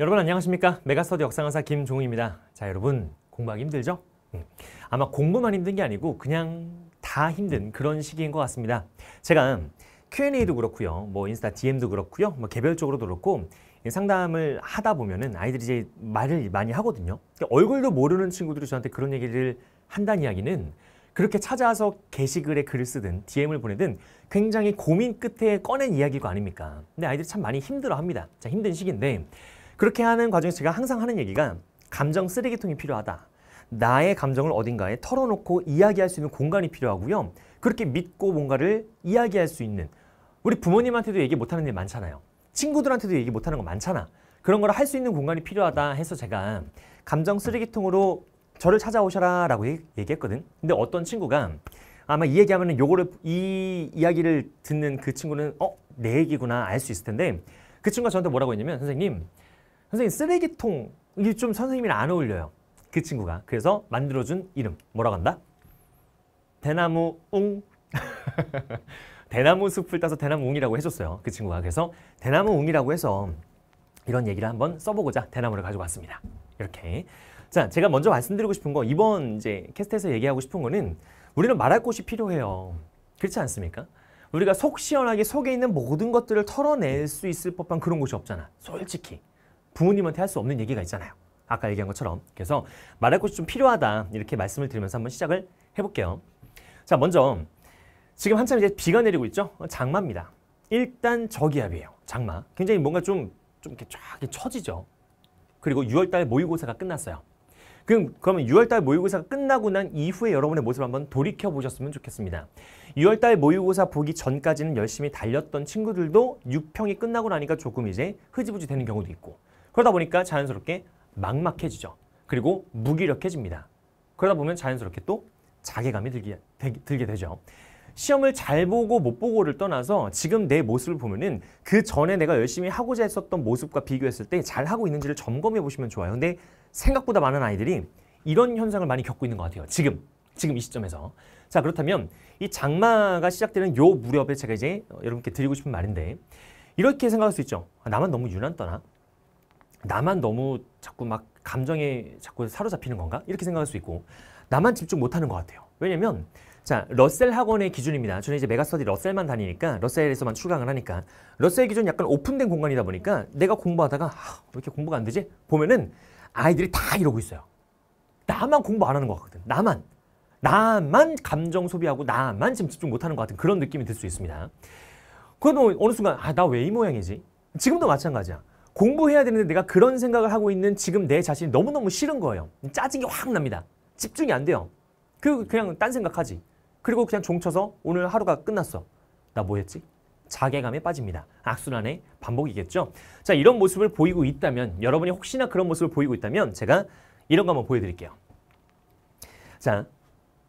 여러분 안녕하십니까? 메가스터디 역사강사 김종희입니다. 자 여러분 공부하기 힘들죠? 음. 아마 공부만 힘든 게 아니고 그냥 다 힘든 그런 시기인 것 같습니다. 제가 Q&A도 그렇고요. 뭐 인스타 DM도 그렇고요. 뭐 개별적으로도 그렇고 상담을 하다 보면은 아이들이 이제 말을 많이 하거든요. 얼굴도 모르는 친구들이 저한테 그런 얘기를 한다는 이야기는 그렇게 찾아와서 게시글에 글을 쓰든 DM을 보내든 굉장히 고민 끝에 꺼낸 이야기가 아닙니까? 근데 아이들이 참 많이 힘들어 합니다. 자, 힘든 시기인데 그렇게 하는 과정에서 제가 항상 하는 얘기가 감정 쓰레기통이 필요하다. 나의 감정을 어딘가에 털어놓고 이야기할 수 있는 공간이 필요하고요. 그렇게 믿고 뭔가를 이야기할 수 있는 우리 부모님한테도 얘기 못하는 일 많잖아요. 친구들한테도 얘기 못하는 거 많잖아. 그런 걸 할 수 있는 공간이 필요하다 해서 제가 감정 쓰레기통으로 저를 찾아오셔라 라고 얘기했거든. 근데 어떤 친구가 아마 이 얘기하면 요거를 이 이야기를 듣는 그 친구는 어? 내 얘기구나 알 수 있을 텐데 그 친구가 저한테 뭐라고 했냐면 선생님 선생님 쓰레기통 이게 좀 선생님이랑 안 어울려요. 그 친구가. 그래서 만들어준 이름 뭐라고 한다? 대나무 웅. 대나무 숲을 따서 대나무 웅이라고 해줬어요. 그 친구가. 그래서 대나무 웅이라고 해서 이런 얘기를 한번 써보고자 대나무를 가지고 왔습니다. 이렇게. 자, 제가 먼저 말씀드리고 싶은 거 이번 이제 캐스트에서 얘기하고 싶은 거는 우리는 말할 곳이 필요해요. 그렇지 않습니까? 우리가 속 시원하게 속에 있는 모든 것들을 털어낼 수 있을 법한 그런 곳이 없잖아. 솔직히. 부모님한테 할 수 없는 얘기가 있잖아요. 아까 얘기한 것처럼. 그래서 말할 것이 좀 필요하다 이렇게 말씀을 드리면서 한번 시작을 해볼게요. 자 먼저 지금 한참 이제 비가 내리고 있죠. 어, 장마입니다. 일단 저기압이에요. 장마. 굉장히 뭔가 좀, 좀 이렇게 쫙 처지죠. 그리고 6월달 모의고사가 끝났어요. 그럼, 그러면 6월달 모의고사가 끝나고 난 이후에 여러분의 모습을 한번 돌이켜보셨으면 좋겠습니다. 6월달 모의고사 보기 전까지는 열심히 달렸던 친구들도 6평이 끝나고 나니까 조금 이제 흐지부지 되는 경우도 있고 그러다 보니까 자연스럽게 막막해지죠. 그리고 무기력해집니다. 그러다 보면 자연스럽게 또 자괴감이 들게, 들게 되죠. 시험을 잘 보고 못 보고를 떠나서 지금 내 모습을 보면은 그 전에 내가 열심히 하고자 했었던 모습과 비교했을 때 잘 하고 있는지를 점검해 보시면 좋아요. 근데 생각보다 많은 아이들이 이런 현상을 많이 겪고 있는 것 같아요. 지금, 지금 이 시점에서. 자, 그렇다면 이 장마가 시작되는 요 무렵에 제가 이제 여러분께 드리고 싶은 말인데 이렇게 생각할 수 있죠. 아, 나만 너무 유난 떠나? 나만 너무 자꾸 막 감정에 자꾸 사로잡히는 건가? 이렇게 생각할 수 있고 나만 집중 못하는 것 같아요. 왜냐면 자 러셀 학원의 기준입니다. 저는 이제 메가스터디 러셀만 다니니까 러셀에서만 출강을 하니까 러셀 기준 약간 오픈된 공간이다 보니까 내가 공부하다가 아, 왜 이렇게 공부가 안 되지? 보면은 아이들이 다 이러고 있어요. 나만 공부 안 하는 것 같거든. 나만. 나만 감정 소비하고 나만 지금 집중 못하는 것 같은 그런 느낌이 들 수 있습니다. 그래도 어느 순간 아 나 왜 이 모양이지? 지금도 마찬가지야. 공부해야 되는데 내가 그런 생각을 하고 있는 지금 내 자신이 너무너무 싫은 거예요. 짜증이 확 납니다. 집중이 안 돼요. 그 그냥 딴 생각하지. 그리고 그냥 종쳐서 오늘 하루가 끝났어. 나 뭐 했지? 자괴감에 빠집니다. 악순환의 반복이겠죠. 자, 이런 모습을 보이고 있다면 여러분이 혹시나 그런 모습을 보이고 있다면 제가 이런 거 한번 보여드릴게요. 자,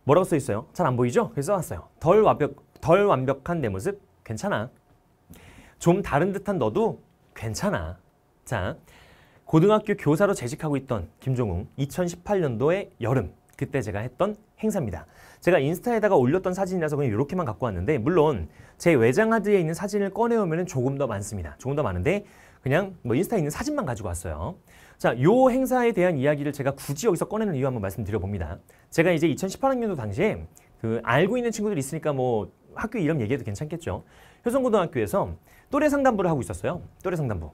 뭐라고 써 있어요? 잘 안 보이죠? 그래서 써놨어요. 덜 완벽, 덜 완벽한 내 모습 괜찮아. 좀 다른 듯한 너도 괜찮아. 자, 고등학교 교사로 재직하고 있던 김종웅 2018년도의 여름 그때 제가 했던 행사입니다. 제가 인스타에다가 올렸던 사진이라서 그냥 이렇게만 갖고 왔는데 물론 제 외장 하드에 있는 사진을 꺼내오면 조금 더 많습니다. 조금 더 많은데 그냥 뭐 인스타에 있는 사진만 가지고 왔어요. 자, 요 행사에 대한 이야기를 제가 굳이 여기서 꺼내는 이유 한번 말씀드려봅니다. 제가 이제 2018학년도 당시에 그 알고 있는 친구들이 있으니까 뭐 학교 이름 얘기해도 괜찮겠죠. 효성고등학교에서 또래 상담부를 하고 있었어요. 또래 상담부.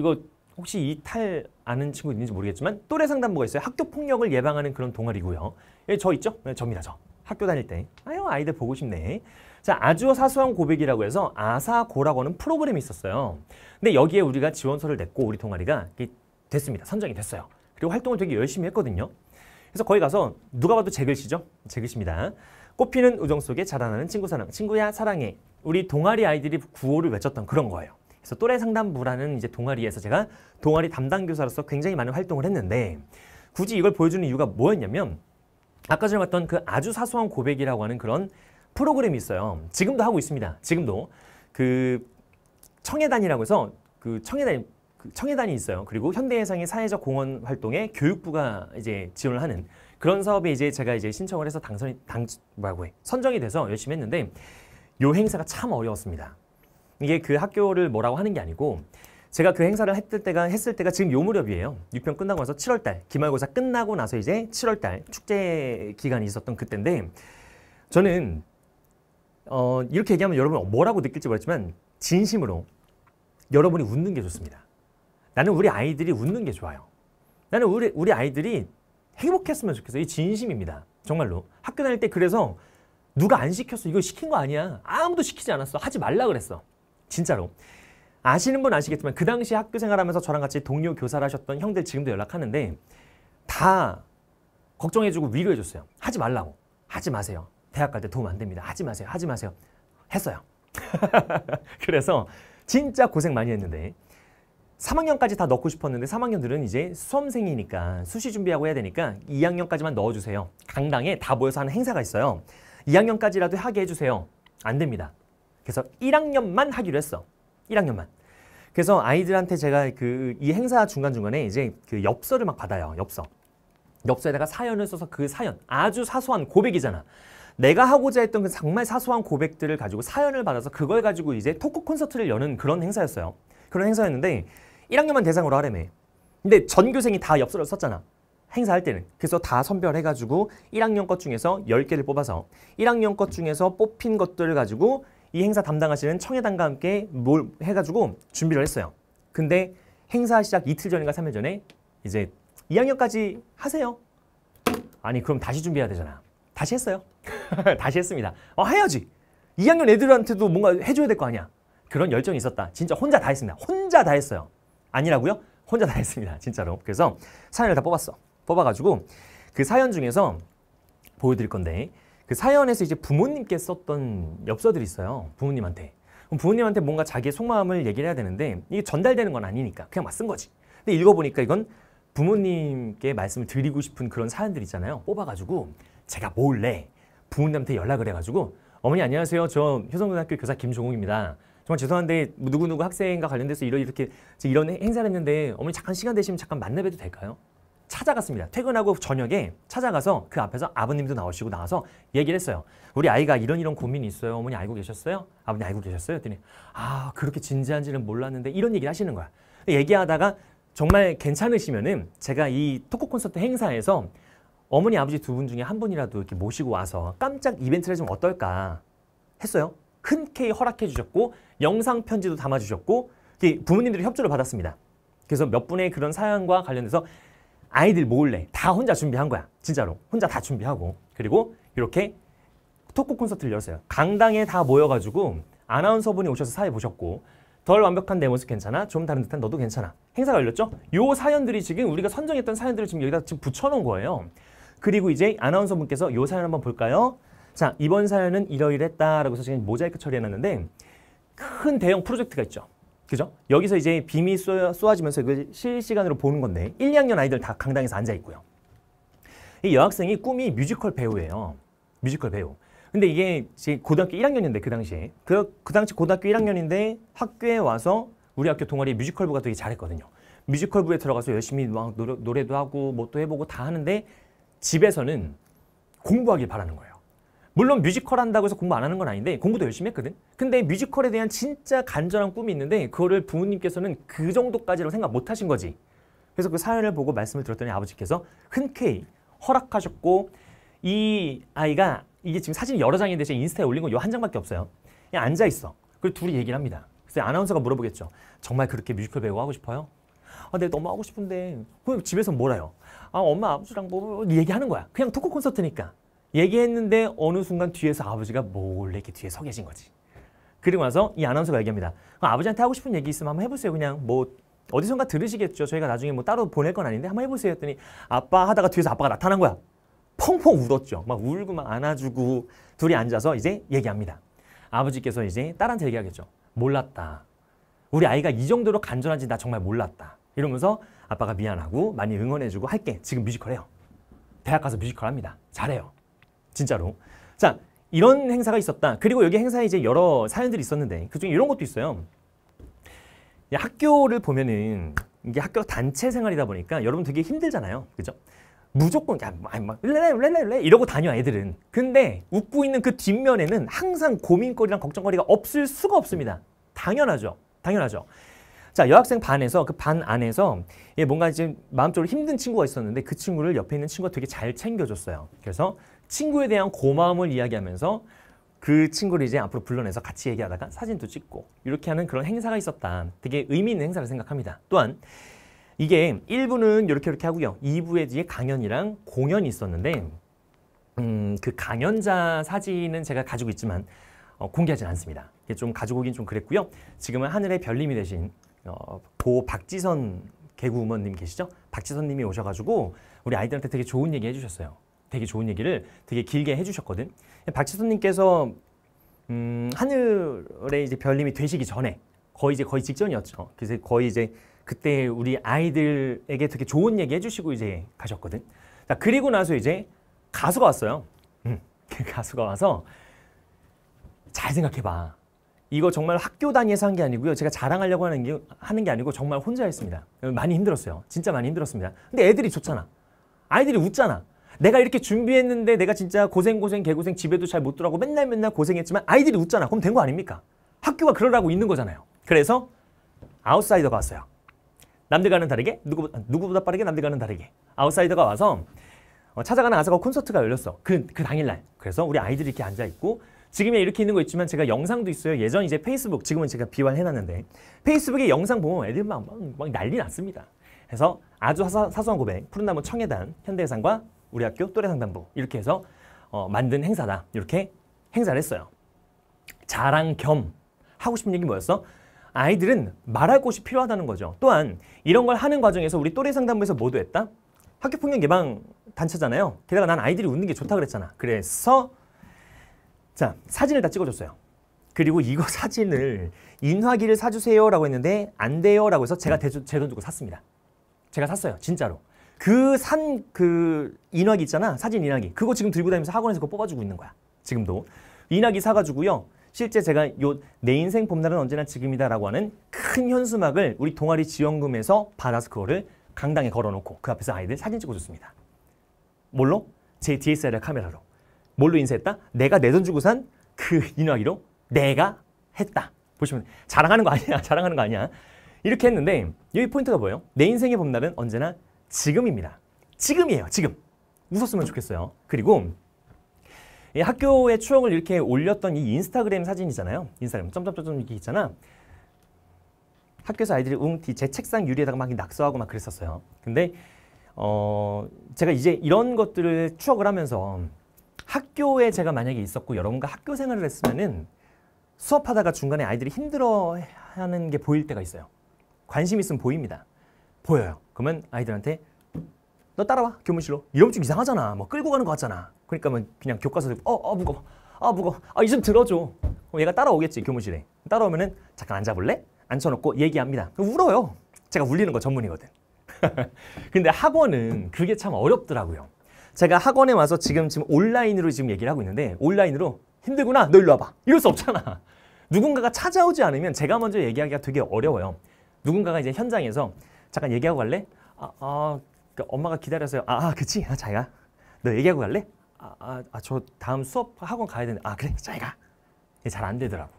이거 혹시 이탈 아는 친구 있는지 모르겠지만 또래 상담부가 있어요. 학교 폭력을 예방하는 그런 동아리고요. 예, 저 있죠? 네, 예, 저입니다. 저. 학교 다닐 때. 아유 아이들 보고 싶네. 자 아주 사소한 고백이라고 해서 아사고라고 하는 프로그램이 있었어요. 근데 여기에 우리가 지원서를 냈고 우리 동아리가 됐습니다. 선정이 됐어요. 그리고 활동을 되게 열심히 했거든요. 그래서 거기 가서 누가 봐도 제 글씨죠? 제 글씨입니다. 꽃피는 우정 속에 자라나는 친구 사랑, 친구야 사랑해. 우리 동아리 아이들이 구호를 외쳤던 그런 거예요. 그래서 또래 상담부라는 이제 동아리에서 제가 동아리 담당 교사로서 굉장히 많은 활동을 했는데 굳이 이걸 보여주는 이유가 뭐였냐면 아까 전에 봤던 그 아주 사소한 고백이라고 하는 그런 프로그램이 있어요. 지금도 하고 있습니다. 지금도 그 청해단이라고 해서 그 청해단 그 청해단이 있어요. 그리고 현대해상의 사회적 공헌 활동에 교육부가 이제 지원을 하는 그런 사업에 이제 제가 이제 신청을 해서 당선이 당 뭐라고 해 선정이 돼서 열심히 했는데 요 행사가 참 어려웠습니다. 이게 그 학교를 뭐라고 하는 게 아니고 제가 그 행사를 했을 때가 했을 때가 지금 요 무렵이에요. 6편 끝나고 나서 7월 달 기말고사 끝나고 나서 이제 7월 달 축제 기간이 있었던 그때인데 저는 어, 이렇게 얘기하면 여러분 뭐라고 느낄지 모르지만 진심으로 여러분이 웃는 게 좋습니다. 나는 우리 아이들이 웃는 게 좋아요. 나는 우리 우리 아이들이 행복했으면 좋겠어. 요이 진심입니다. 정말로. 학교 다닐 때 그래서 누가 안 시켰어. 이거 시킨 거 아니야. 아무도 시키지 않았어. 하지 말라 그랬어. 진짜로. 아시는 분 아시겠지만 그 당시 학교 생활하면서 저랑 같이 동료 교사를 하셨던 형들 지금도 연락하는데 다 걱정해주고 위로해줬어요. 하지 말라고. 하지 마세요. 대학 갈 때 도움 안 됩니다. 하지 마세요. 하지 마세요. 했어요. 그래서 진짜 고생 많이 했는데 3학년까지 다 넣고 싶었는데 3학년들은 이제 수험생이니까 수시 준비하고 해야 되니까 2학년까지만 넣어주세요. 강당에 다 모여서 하는 행사가 있어요. 2학년까지라도 하게 해주세요. 안 됩니다. 그래서 1학년만 하기로 했어. 1학년만. 그래서 아이들한테 제가 그 이 행사 중간중간에 이제 그 엽서를 막 받아요. 엽서. 엽서에다가 사연을 써서 그 사연, 아주 사소한 고백이잖아. 내가 하고자 했던 그 정말 사소한 고백들을 가지고 사연을 받아서 그걸 가지고 이제 토크 콘서트를 여는 그런 행사였어요. 그런 행사였는데 1학년만 대상으로 하래매 근데 전교생이 다 엽서를 썼잖아. 행사할 때는. 그래서 다 선별해가지고 1학년 것 중에서 10개를 뽑아서 1학년 것 중에서 뽑힌 것들을 가지고 이 행사 담당하시는 청해당과 함께 뭘 해가지고 준비를 했어요. 근데 행사 시작 이틀 전인가 3일 전에 이제 2학년까지 하세요. 아니 그럼 다시 준비해야 되잖아. 다시 했어요. 다시 했습니다. 어, 해야지. 2학년 애들한테도 뭔가 해줘야 될 거 아니야. 그런 열정이 있었다. 진짜 혼자 다 했습니다. 혼자 다 했어요. 아니라고요? 혼자 다 했습니다. 진짜로. 그래서 사연을 다 뽑았어. 뽑아가지고 그 사연 중에서 보여드릴 건데 그 사연에서 이제 부모님께 썼던 엽서들이 있어요. 부모님한테. 부모님한테 뭔가 자기의 속마음을 얘기를 해야 되는데 이게 전달되는 건 아니니까 그냥 막 쓴 거지. 근데 읽어보니까 이건 부모님께 말씀을 드리고 싶은 그런 사연들 있잖아요. 뽑아가지고 제가 몰래 부모님한테 연락을 해가지고 어머니 안녕하세요. 저 효성고등학교 교사 김종욱입니다. 정말 죄송한데 누구누구 학생과 관련돼서 이런 이렇게 이런 행사를 했는데 어머니 잠깐 시간 되시면 잠깐 만나뵈도 될까요? 찾아갔습니다. 퇴근하고 저녁에 찾아가서 그 앞에서 아버님도 나오시고 나와서 얘기를 했어요. 우리 아이가 이런 이런 고민이 있어요. 어머니 알고 계셨어요? 아버님 알고 계셨어요? 그랬더니아 그렇게 진지한지는 몰랐는데 이런 얘기를 하시는 거야. 얘기하다가 정말 괜찮으시면은 제가 이 토크 콘서트 행사에서 어머니 아버지 두 분 중에 한 분이라도 이렇게 모시고 와서 깜짝 이벤트를 좀 어떨까 했어요. 흔쾌히 허락해 주셨고 영상 편지도 담아 주셨고 부모님들의 협조를 받았습니다. 그래서 몇 분의 그런 사연과 관련해서 아이들 모을래 다 혼자 준비한 거야 진짜로 혼자 다 준비하고 그리고 이렇게 토크 콘서트를 열었어요 강당에 다 모여가지고 아나운서분이 오셔서 사회 보셨고 덜 완벽한 내 모습 괜찮아 좀 다른 듯한 너도 괜찮아 행사가 열렸죠 요 사연들이 지금 우리가 선정했던 사연들을 지금 여기다 지금 붙여놓은 거예요 그리고 이제 아나운서분께서 요 사연 한번 볼까요 자 이번 사연은 이러이랬다라고 해서 지금 모자이크 처리해놨는데 큰 대형 프로젝트가 있죠 그죠? 여기서 이제 빔이 쏘아지면서 이 실시간으로 보는 건데 1, 2학년 아이들 다 강당에서 앉아 있고요. 이 여학생이 꿈이 뮤지컬 배우예요. 뮤지컬 배우. 근데 이게 지금 고등학교 1학년인데 그 당시에 그, 그 당시 고등학교 1학년인데 학교에 와서 우리 학교 동아리 뮤지컬부가 되게 잘했거든요. 뮤지컬부에 들어가서 열심히 막 노래, 노래도 하고 뭐 또 해보고 다 하는데 집에서는 공부하길 바라는 거예요. 물론 뮤지컬 한다고 해서 공부 안 하는 건 아닌데 공부도 열심히 했거든. 근데 뮤지컬에 대한 진짜 간절한 꿈이 있는데 그거를 부모님께서는 그 정도까지로 생각 못 하신 거지. 그래서 그 사연을 보고 말씀을 들었더니 아버지께서 흔쾌히 허락하셨고 이 아이가 이게 지금 사진이 여러 장인데 제 인스타에 올린 건 요 한 장밖에 없어요. 그냥 앉아 있어. 그리고 둘이 얘기를 합니다. 그래서 아나운서가 물어보겠죠. 정말 그렇게 뮤지컬 배우 하고 싶어요? 아, 내가 네, 너무 하고 싶은데. 그럼 집에서 뭐라요? 아, 엄마 아버지랑 뭐 얘기하는 거야. 그냥 토크 콘서트니까. 얘기했는데 어느 순간 뒤에서 아버지가 몰래 이렇게 뒤에 서 계신 거지. 그리고 나서 이 아나운서가 얘기합니다. 아버지한테 하고 싶은 얘기 있으면 한번 해보세요. 그냥 뭐 어디선가 들으시겠죠. 저희가 나중에 뭐 따로 보낼 건 아닌데 한번 해보세요 했더니 아빠 하다가 뒤에서 아빠가 나타난 거야. 펑펑 울었죠. 막 울고 막 안아주고 둘이 앉아서 이제 얘기합니다. 아버지께서 이제 딸한테 얘기하겠죠. 몰랐다. 우리 아이가 이 정도로 간절한지 나 정말 몰랐다. 이러면서 아빠가 미안하고 많이 응원해주고 할게. 지금 뮤지컬 해요. 대학 가서 뮤지컬 합니다. 잘해요. 진짜로. 자, 이런 행사가 있었다. 그리고 여기 행사에 이제 여러 사연들이 있었는데 그중에 이런 것도 있어요. 학교를 보면은 이게 학교 단체 생활이다 보니까 여러분 되게 힘들잖아요. 그죠? 무조건 야, 뭐, 막 렐레 렐레 렐레 이러고 다녀 애들은. 근데 웃고 있는 그 뒷면에는 항상 고민거리랑 걱정거리가 없을 수가 없습니다. 당연하죠. 당연하죠. 자, 여학생 반에서 그 반 안에서 얘 예, 뭔가 지금 마음적으로 힘든 친구가 있었는데 그 친구를 옆에 있는 친구가 되게 잘 챙겨줬어요. 그래서 친구에 대한 고마움을 이야기하면서 그 친구를 이제 앞으로 불러내서 같이 얘기하다가 사진도 찍고 이렇게 하는 그런 행사가 있었다. 되게 의미 있는 행사를 생각합니다. 또한 이게 1부는 이렇게 이렇게 하고요. 2부에 뒤에 강연이랑 공연이 있었는데 음, 그 강연자 사진은 제가 가지고 있지만 어, 공개하진 않습니다. 이게 좀 가지고 오긴 좀 그랬고요. 지금은 하늘의 별님이 되신 어, 고 박지선 개구우먼님 계시죠? 박지선님이 오셔가지고 우리 아이들한테 되게 좋은 얘기 해주셨어요. 되게 좋은 얘기를 되게 길게 해주셨거든. 박지선님께서 음, 하늘에 이제 별님이 되시기 전에 거의 이제 거의 직전이었죠. 그래서 거의 이제 그때 우리 아이들에게 되게 좋은 얘기 해주시고 이제 가셨거든. 자 그리고 나서 이제 가수가 왔어요. 음, 가수가 와서 잘 생각해봐. 이거 정말 학교 단위에서 한 게 아니고요. 제가 자랑하려고 하는 게, 하는 게 아니고 정말 혼자 했습니다. 많이 힘들었어요. 진짜 많이 힘들었습니다. 근데 애들이 좋잖아. 아이들이 웃잖아. 내가 이렇게 준비했는데 내가 진짜 고생고생 개고생 집에도 잘 못 들어가고 맨날 맨날 고생했지만 아이들이 웃잖아. 그럼 된 거 아닙니까? 학교가 그러라고 있는 거잖아요. 그래서 아웃사이더가 왔어요. 남들과는 다르게 누구보다, 누구보다 빠르게 남들과는 다르게 아웃사이더가 와서 어, 찾아가는 아사가 콘서트가 열렸어. 그, 그 당일날. 그래서 우리 아이들이 이렇게 앉아있고 지금 이렇게 있는 거 있지만 제가 영상도 있어요. 예전 이제 페이스북, 지금은 제가 비활해놨는데 페이스북에 영상 보면 애들 막, 막, 막 난리 났습니다. 그래서 아주 사소, 사소한 고백, 푸른나무 청해단, 현대해상과 우리 학교 또래상담부 이렇게 해서 어, 만든 행사다. 이렇게 행사를 했어요. 자랑 겸 하고 싶은 얘기 뭐였어? 아이들은 말할 곳이 필요하다는 거죠. 또한 이런 걸 하는 과정에서 우리 또래 상담부에서 모두 했다? 학교폭력 예방 단체잖아요. 게다가 난 아이들이 웃는 게 좋다 그랬잖아. 그래서 자, 사진을 다 찍어줬어요. 그리고 이거 사진을 인화기를 사주세요라고 했는데 안 돼요라고 해서 제가 네. 제돈 주고 샀습니다. 제가 샀어요, 진짜로. 그 산그 그 인화기 있잖아, 사진 인화기. 그거 지금 들고 다니면서 학원에서 그거 뽑아주고 있는 거야. 지금도 인화기 사가지고요. 실제 제가 요 내 인생 봄날은 언제나 지금이다라고 하는 큰 현수막을 우리 동아리 지원금에서 받아서 그거를 강당에 걸어놓고 그 앞에서 아이들 사진 찍어줬습니다. 뭘로? 제 DSLR 카메라로. 뭘로 인쇄했다? 내가 내 돈 주고 산 그 인화기로 내가 했다. 보시면 자랑하는 거 아니야. 자랑하는 거 아니야. 이렇게 했는데 여기 포인트가 뭐예요? 내 인생의 봄날은 언제나 지금입니다. 지금이에요. 지금. 웃었으면 좋겠어요. 그리고 이 학교의 추억을 이렇게 올렸던 이 인스타그램 사진이잖아요. 인스타그램 점점점점 이렇게 있잖아. 학교에서 아이들이 웅티 제 책상 유리에다가 막 낙서하고 막 그랬었어요. 근데 어 제가 이제 이런 것들을 추억을 하면서 학교에 제가 만약에 있었고 여러분과 학교 생활을 했으면은 수업하다가 중간에 아이들이 힘들어하는 게 보일 때가 있어요. 관심 있으면 보입니다. 보여요. 그러면 아이들한테 너 따라와 교무실로 이러좀 이상하잖아. 뭐 끌고 가는 거 같잖아. 그러니까 뭐 그냥 교과서 듣고 어어 무거워. 아 무거워. 아이 좀 들어줘. 그럼 얘가 따라오겠지 교무실에. 따라오면은 잠깐 앉아볼래? 앉혀놓고 얘기합니다. 그럼 울어요. 제가 울리는 거 전문이거든. 근데 학원은 그게 참 어렵더라고요. 제가 학원에 와서 지금 지금 온라인으로 지금 얘기를 하고 있는데 온라인으로 힘들구나 너 일로 와봐 이럴 수 없잖아 누군가가 찾아오지 않으면 제가 먼저 얘기하기가 되게 어려워요 누군가가 이제 현장에서 잠깐 얘기하고 갈래? 아, 아 그러니까 엄마가 기다려서요 아, 아 그치 아, 자기가 너 얘기하고 갈래? 아, 아, 아, 저 다음 수업 학원 가야 되는데 아 그래 자기가 잘 안 되더라고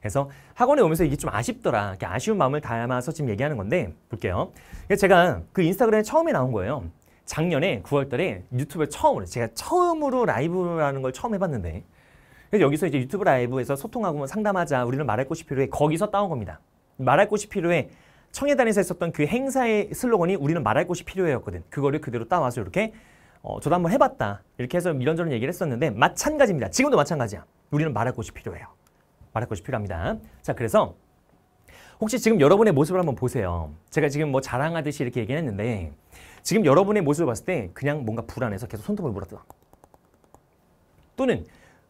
그래서 학원에 오면서 이게 좀 아쉽더라. 아쉬운 마음을 담아서 지금 얘기하는 건데 볼게요. 제가 그 인스타그램에 처음에 나온 거예요. 작년에 9월 달에 유튜브에 처음으로 제가 처음으로 라이브라는 걸 처음 해봤는데 그래서 여기서 이제 유튜브 라이브에서 소통하고 뭐 상담하자 우리는 말할 곳이 필요해 거기서 따온 겁니다. 말할 곳이 필요해 청해단에서 했었던 그 행사의 슬로건이 우리는 말할 곳이 필요해였거든. 그거를 그대로 따와서 이렇게 어, 저도 한번 해봤다. 이렇게 해서 이런저런 얘기를 했었는데 마찬가지입니다. 지금도 마찬가지야. 우리는 말할 곳이 필요해요. 말할 곳이 필요합니다. 자 그래서 혹시 지금 여러분의 모습을 한번 보세요. 제가 지금 뭐 자랑하듯이 이렇게 얘기했는데 지금 여러분의 모습을 봤을 때 그냥 뭔가 불안해서 계속 손톱을 물어뜯어. 또는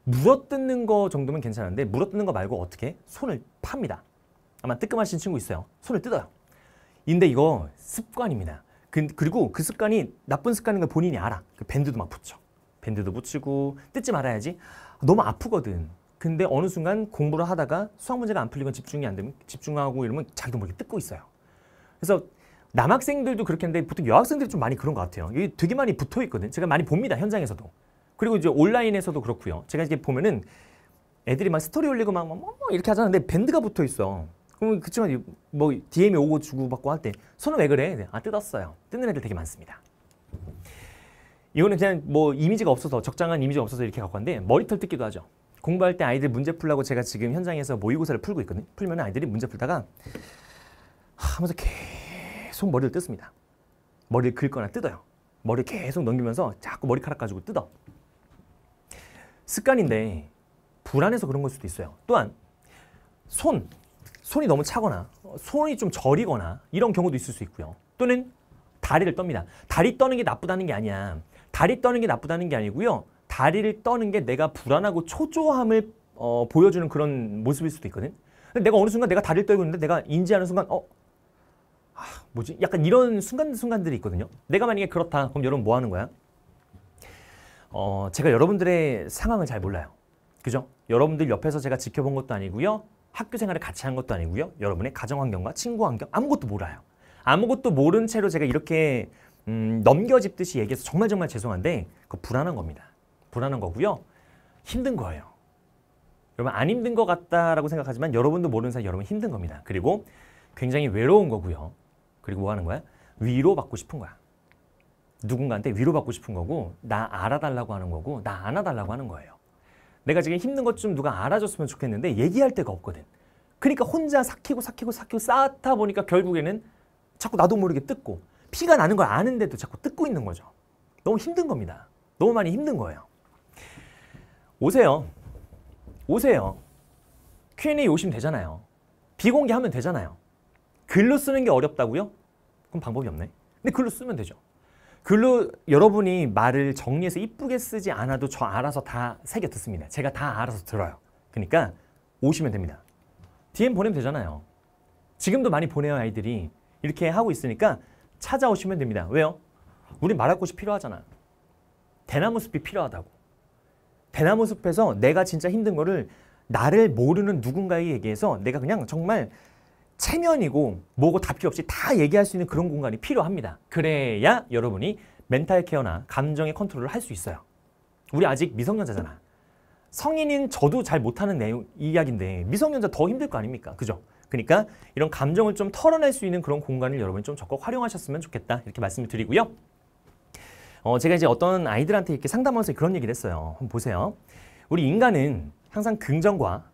물어뜯는 거 정도면 괜찮은데 물어뜯는 거 말고 어떻게? 손을 팝니다. 아마 뜨끔하신 친구 있어요. 손을 뜯어요. 근데 이거 습관입니다. 그, 그리고 그 습관이 나쁜 습관인 걸 본인이 알아. 그 밴드도 막 붙여. 밴드도 붙이고 뜯지 말아야지. 너무 아프거든. 근데 어느 순간 공부를 하다가 수학 문제가 안풀리면 집중이 안 되면 집중하고 이러면 자기도 모르게 뜯고 있어요. 그래서 남학생들도 그렇게 했는데 보통 여학생들이 좀 많이 그런 것 같아요. 이게 되게 많이 붙어 있거든. 제가 많이 봅니다. 현장에서도. 그리고 이제 온라인에서도 그렇고요. 제가 이렇게 보면은 애들이 막 스토리 올리고 막, 막 이렇게 하잖아데 밴드가 붙어 있어. 그러면 그치만 뭐 DM이 오고 주고받고 할 때 손은 왜 그래? 아 뜯었어요. 뜯는 애들 되게 많습니다. 이거는 그냥 뭐 이미지가 없어서 적당한 이미지가 없어서 이렇게 갖고 왔는데 머리털 뜯기도 하죠. 공부할 때 아이들 문제 풀라고 제가 지금 현장에서 모의고사를 풀고 있거든요. 풀면 아이들이 문제 풀다가 하면서 계속 계속 머리를 뜯습니다. 머리를 긁거나 뜯어요. 머리 를 계속 넘기면서 자꾸 머리카락 가지고 뜯어. 습관인데 불안해서 그런 걸 수도 있어요. 또한 손, 손이 너무 차거나 손이 좀 저리거나 이런 경우도 있을 수 있고요. 또는 다리를 떱니다. 다리 떠는 게 나쁘다는 게 아니야. 다리 떠는 게 나쁘다는 게 아니고요. 다리를 떠는 게 내가 불안하고 초조함을 어, 보여주는 그런 모습일 수도 있거든. 근데 내가 어느 순간 내가 다리를 떨고 있는데 내가 인지하는 순간 어 아, 뭐지? 약간 이런 순간순간들이 있거든요. 내가 만약에 그렇다. 그럼 여러분 뭐 하는 거야? 어, 제가 여러분들의 상황을 잘 몰라요. 그죠? 여러분들 옆에서 제가 지켜본 것도 아니고요. 학교 생활을 같이 한 것도 아니고요. 여러분의 가정 환경과 친구 환경 아무것도 몰라요. 아무것도 모른 채로 제가 이렇게 음, 넘겨짚듯이 얘기해서 정말 정말 죄송한데 그 불안한 겁니다. 불안한 거고요. 힘든 거예요. 여러분 안 힘든 것 같다라고 생각하지만 여러분도 모르는 사이 여러분 힘든 겁니다. 그리고 굉장히 외로운 거고요. 그리고 뭐 하는 거야? 위로받고 싶은 거야. 누군가한테 위로받고 싶은 거고 나 알아달라고 하는 거고 나 안아달라고 하는 거예요. 내가 지금 힘든 것 좀 누가 알아줬으면 좋겠는데 얘기할 데가 없거든. 그러니까 혼자 삭히고 삭히고 삭히고 쌓다 보니까 결국에는 자꾸 나도 모르게 뜯고 피가 나는 걸 아는데도 자꾸 뜯고 있는 거죠. 너무 힘든 겁니다. 너무 많이 힘든 거예요. 오세요. 오세요. Q&A 오시면 되잖아요. 비공개하면 되잖아요. 글로 쓰는 게 어렵다고요? 그럼 방법이 없네. 근데 글로 쓰면 되죠. 글로 여러분이 말을 정리해서 이쁘게 쓰지 않아도 저 알아서 다 새겨 듣습니다. 제가 다 알아서 들어요. 그러니까 오시면 됩니다. DM 보내면 되잖아요. 지금도 많이 보내요 아이들이. 이렇게 하고 있으니까 찾아오시면 됩니다. 왜요? 우리 말할 곳이 필요하잖아. 대나무 숲이 필요하다고. 대나무 숲에서 내가 진짜 힘든 거를 나를 모르는 누군가에게 얘기해서 내가 그냥 정말 체면이고 뭐고 답기 없이 다 얘기할 수 있는 그런 공간이 필요합니다. 그래야 여러분이 멘탈 케어나 감정의 컨트롤을 할 수 있어요. 우리 아직 미성년자잖아. 성인인 저도 잘 못하는 내용 이야기인데 미성년자 더 힘들 거 아닙니까? 그죠? 그러니까 이런 감정을 좀 털어낼 수 있는 그런 공간을 여러분이 좀 적극 활용하셨으면 좋겠다 이렇게 말씀을 드리고요. 어, 제가 이제 어떤 아이들한테 이렇게 상담하면서 그런 얘기를 했어요. 한번 보세요. 우리 인간은 항상 긍정과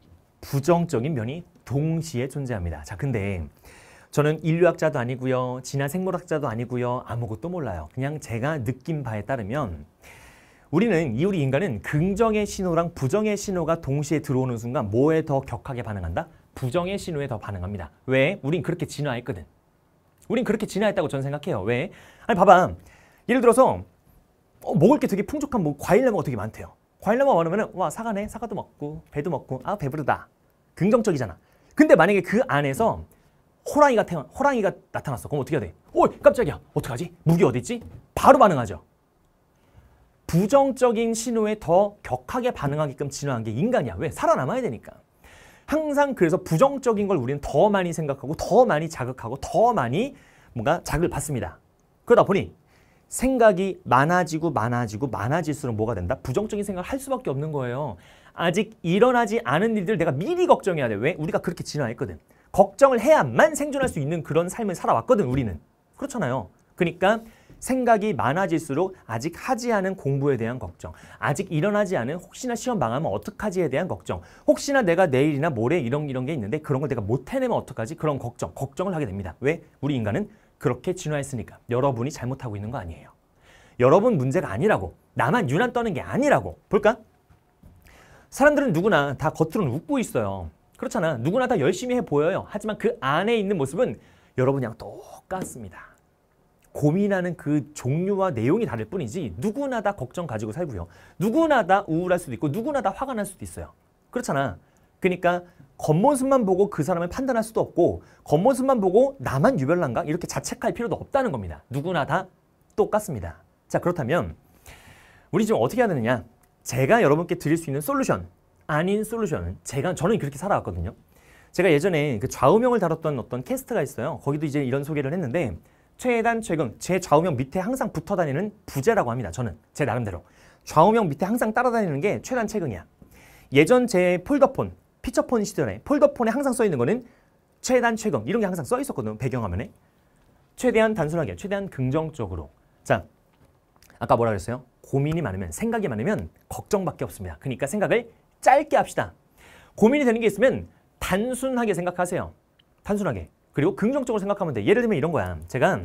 부정적인 면이 동시에 존재합니다. 자, 근데 저는 인류학자도 아니고요. 진화 생물학자도 아니고요. 아무것도 몰라요. 그냥 제가 느낀 바에 따르면 우리는 이우리 인간은 긍정의 신호랑 부정의 신호가 동시에 들어오는 순간 뭐에 더 격하게 반응한다? 부정의 신호에 더 반응합니다. 왜? 우린 그렇게 진화했거든. 우린 그렇게 진화했다고 저는 생각해요. 왜? 아니 봐봐. 예를 들어서 어, 먹을 게 되게 풍족한 뭐 과일나무가 되게 많대요. 과일나무가 많으면 와 사과네. 사과도 먹고 배도 먹고 아 배부르다. 긍정적이잖아. 근데 만약에 그 안에서 호랑이가 태어 호랑이가 나타났어. 그럼 어떻게 해야 돼? 오, 깜짝이야. 어떡하지? 무기 어디 있지? 바로 반응하죠. 부정적인 신호에 더 격하게 반응하게끔 진화한 게 인간이야. 왜? 살아남아야 되니까. 항상 그래서 부정적인 걸 우리는 더 많이 생각하고 더 많이 자극하고 더 많이 뭔가 자극을 받습니다. 그러다 보니 생각이 많아지고 많아지고 많아질수록 뭐가 된다? 부정적인 생각을 할 수밖에 없는 거예요. 아직 일어나지 않은 일들 내가 미리 걱정해야 돼. 왜? 우리가 그렇게 진화했거든. 걱정을 해야만 생존할 수 있는 그런 삶을 살아왔거든 우리는. 그렇잖아요. 그러니까 생각이 많아질수록 아직 하지 않은 공부에 대한 걱정, 아직 일어나지 않은 혹시나 시험 망하면 어떡하지에 대한 걱정, 혹시나 내가 내일이나 모레 이런 이런 게 있는데 그런 걸 내가 못 해내면 어떡하지? 그런 걱정, 걱정을 하게 됩니다. 왜? 우리 인간은 그렇게 진화했으니까. 여러분이 잘못하고 있는 거 아니에요. 여러분 문제가 아니라고. 나만 유난 떠는 게 아니라고. 볼까? 사람들은 누구나 다 겉으로는 웃고 있어요. 그렇잖아. 누구나 다 열심히 해 보여요. 하지만 그 안에 있는 모습은 여러분이랑 똑같습니다. 고민하는 그 종류와 내용이 다를 뿐이지 누구나 다 걱정 가지고 살고요. 누구나 다 우울할 수도 있고 누구나 다 화가 날 수도 있어요. 그렇잖아. 그러니까 겉모습만 보고 그 사람을 판단할 수도 없고 겉모습만 보고 나만 유별난가 이렇게 자책할 필요도 없다는 겁니다. 누구나 다 똑같습니다. 자 그렇다면 우리 지금 어떻게 해야 되느냐? 제가 여러분께 드릴 수 있는 솔루션 아닌 솔루션은 제가 저는 그렇게 살아왔거든요. 제가 예전에 그 좌우명을 다뤘던 어떤 캐스트가 있어요. 거기도 이제 이런 소개를 했는데 최단 최근 제 좌우명 밑에 항상 붙어 다니는 부재라고 합니다. 저는 제 나름대로 좌우명 밑에 항상 따라다니는 게 최단 최근이야. 예전 제 폴더폰 피처폰 시절에 폴더폰에 항상 써 있는 거는 최단 최근 이런 게 항상 써 있었거든요. 배경화면에 최대한 단순하게 최대한 긍정적으로 자 아까 뭐라 그랬어요? 고민이 많으면, 생각이 많으면 걱정밖에 없습니다. 그러니까 생각을 짧게 합시다. 고민이 되는 게 있으면 단순하게 생각하세요. 단순하게. 그리고 긍정적으로 생각하면 돼. 예를 들면 이런 거야. 제가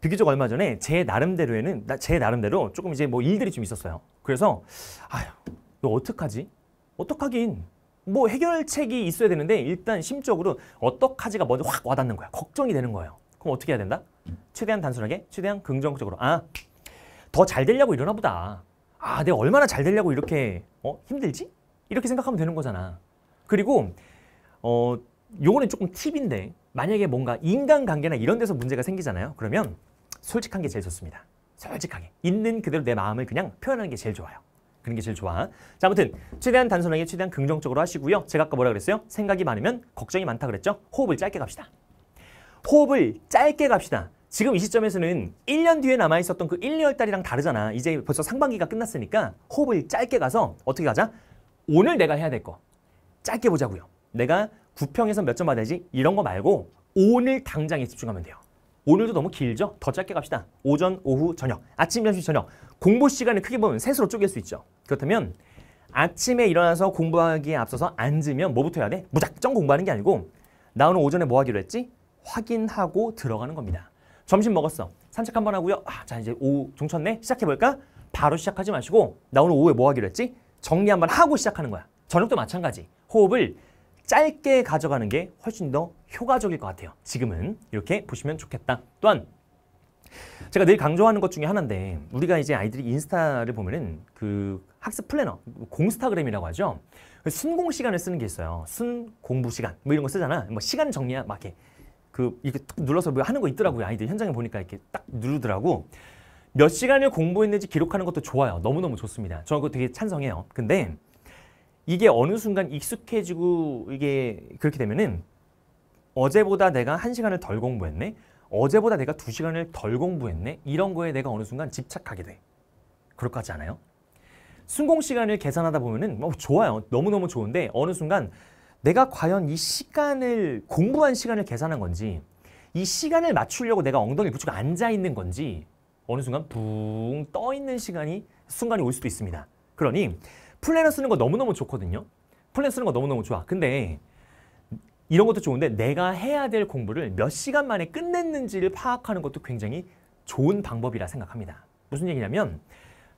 비교적 얼마 전에 제 나름대로에는 나, 제 나름대로 조금 이제 뭐 일들이 좀 있었어요. 그래서 아휴, 너 어떡하지? 어떡하긴. 뭐 해결책이 있어야 되는데 일단 심적으로 어떡하지가 먼저 확 와닿는 거야. 걱정이 되는 거예요. 그럼 어떻게 해야 된다? 최대한 단순하게, 최대한 긍정적으로. 아, 더잘 되려고 이러나 보다. 아, 내가 얼마나 잘 되려고 이렇게 어, 힘들지? 이렇게 생각하면 되는 거잖아. 그리고 어, 요거는 조금 팁인데 만약에 뭔가 인간관계나 이런 데서 문제가 생기잖아요. 그러면 솔직한 게 제일 좋습니다. 솔직하게 있는 그대로 내 마음을 그냥 표현하는 게 제일 좋아요. 그런 게 제일 좋아. 자, 아무튼 최대한 단순하게 최대한 긍정적으로 하시고요. 제가 아까 뭐라 그랬어요? 생각이 많으면 걱정이 많다 그랬죠? 호흡을 짧게 갑시다. 호흡을 짧게 갑시다. 지금 이 시점에서는 1년 뒤에 남아 있었던 그 1, 2월 달이랑 다르잖아. 이제 벌써 상반기가 끝났으니까 호흡을 짧게 가서 어떻게 가자? 오늘 내가 해야 될 거. 짧게 보자고요. 내가 9평에서 몇 점 받아야지? 이런 거 말고 오늘 당장에 집중하면 돼요. 오늘도 너무 길죠? 더 짧게 갑시다. 오전, 오후, 저녁, 아침, 점심, 저녁. 공부 시간을 크게 보면 셋으로 쪼갤 수 있죠. 그렇다면 아침에 일어나서 공부하기에 앞서서 앉으면 뭐부터 해야 돼? 무작정 공부하는 게 아니고 나 오늘 오전에 뭐 하기로 했지? 확인하고 들어가는 겁니다. 점심 먹었어. 산책 한번 하고요. 아, 자 이제 오후 종쳤네. 시작해볼까? 바로 시작하지 마시고 나 오늘 오후에 뭐 하기로 했지? 정리 한번 하고 시작하는 거야. 저녁도 마찬가지. 호흡을 짧게 가져가는 게 훨씬 더 효과적일 것 같아요. 지금은 이렇게 보시면 좋겠다. 또한 제가 늘 강조하는 것 중에 하나인데 우리가 이제 아이들이 인스타를 보면은 그 학습 플래너, 공스타그램이라고 하죠. 그 순공 시간을 쓰는 게 있어요. 순 공부 시간 뭐 이런 거 쓰잖아. 뭐 시간 정리야 막 이렇게 그 이렇게 눌러서 뭐 하는 거 있더라고요. 아이들 현장에 보니까 이렇게 딱 누르더라고. 몇 시간을 공부했는지 기록하는 것도 좋아요. 너무너무 좋습니다. 저 그거 되게 찬성해요. 근데 이게 어느 순간 익숙해지고 이게 그렇게 되면은 어제보다 내가 한시간을덜 공부했네? 어제보다 내가 두시간을덜 공부했네? 이런 거에 내가 어느 순간 집착하게 돼. 그럴 것 같지 않아요? 순공 시간을 계산하다 보면은 어, 좋아요. 너무너무 좋은데 어느 순간 내가 과연 이 시간을 공부한 시간을 계산한 건지 이 시간을 맞추려고 내가 엉덩이 붙이고 앉아 있는 건지 어느 순간 붕 떠 있는 시간이 순간이 올 수도 있습니다. 그러니 플래너 쓰는 거 너무너무 좋거든요. 플랜 쓰는 거 너무너무 좋아. 근데 이런 것도 좋은데 내가 해야 될 공부를 몇 시간 만에 끝냈는지를 파악하는 것도 굉장히 좋은 방법이라 생각합니다. 무슨 얘기냐면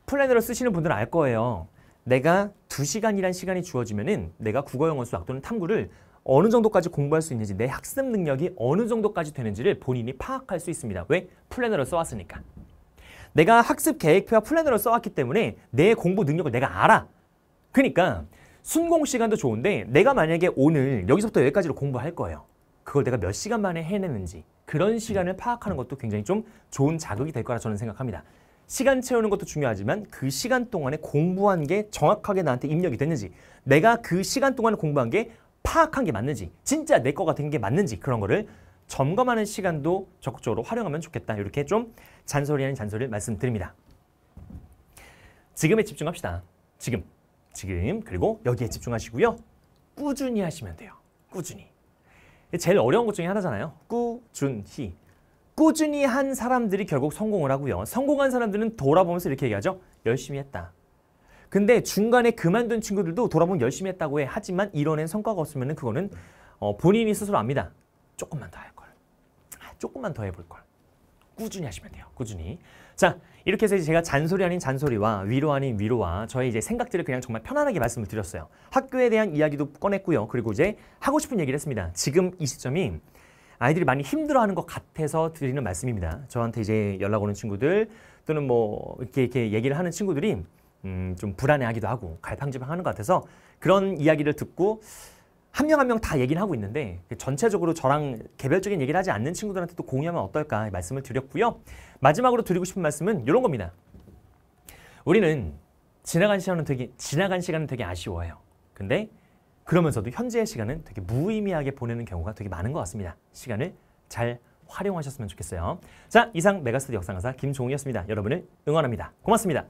플래너를 쓰시는 분들은 알 거예요. 내가 두시간이란 시간이 주어지면은 내가 국어, 영어, 수학 또는 탐구를 어느 정도까지 공부할 수 있는지 내 학습 능력이 어느 정도까지 되는지를 본인이 파악할 수 있습니다. 왜? 플래너를 써왔으니까. 내가 학습 계획표와 플래너를 써왔기 때문에 내 공부 능력을 내가 알아. 그러니까 순공 시간도 좋은데 내가 만약에 오늘 여기서부터 여기까지로 공부할 거예요. 그걸 내가 몇 시간 만에 해내는지 그런 시간을 네. 파악하는 것도 굉장히 좀 좋은 자극이 될 거라 저는 생각합니다. 시간 채우는 것도 중요하지만 그 시간 동안에 공부한 게 정확하게 나한테 입력이 됐는지 내가 그 시간 동안에 공부한 게 파악한 게 맞는지 진짜 내 거가 된 게 맞는지 그런 거를 점검하는 시간도 적극적으로 활용하면 좋겠다. 이렇게 좀 잔소리 아닌 잔소리를 말씀드립니다. 지금에 집중합시다. 지금, 지금 그리고 여기에 집중하시고요. 꾸준히 하시면 돼요. 꾸준히. 제일 어려운 것 중에 하나잖아요. 꾸준히. 꾸준히 한 사람들이 결국 성공을 하고요. 성공한 사람들은 돌아보면서 이렇게 얘기하죠. 열심히 했다. 근데 중간에 그만둔 친구들도 돌아보면 열심히 했다고 해. 하지만 이뤄낸 성과가 없으면 그거는 어, 본인이 스스로 압니다. 조금만 더 할 걸. 아, 조금만 더 해볼 걸. 꾸준히 하시면 돼요. 꾸준히. 자, 이렇게 해서 제가 잔소리 아닌 잔소리와 위로 아닌 위로와 저의 이제 생각들을 그냥 정말 편안하게 말씀을 드렸어요. 학교에 대한 이야기도 꺼냈고요. 그리고 이제 하고 싶은 얘기를 했습니다. 지금 이 시점이 아이들이 많이 힘들어하는 것 같아서 드리는 말씀입니다. 저한테 이제 연락 오는 친구들 또는 뭐 이렇게 이렇게 얘기를 하는 친구들이 음, 좀 불안해하기도 하고 갈팡질팡하는 것 같아서 그런 이야기를 듣고 한 명 한 명 다얘기를 하고 있는데 그 전체적으로 저랑 개별적인 얘기를 하지 않는 친구들한테 도 공유하면 어떨까 말씀을 드렸고요. 마지막으로 드리고 싶은 말씀은 이런 겁니다. 우리는 지나간 시간은 되게 지나간 시간은 되게 아쉬워요. 근데 그러면서도 현재의 시간은 되게 무의미하게 보내는 경우가 되게 많은 것 같습니다. 시간을 잘 활용하셨으면 좋겠어요. 자, 이상 메가스터디 역상강사 김종우였습니다. 여러분을 응원합니다. 고맙습니다.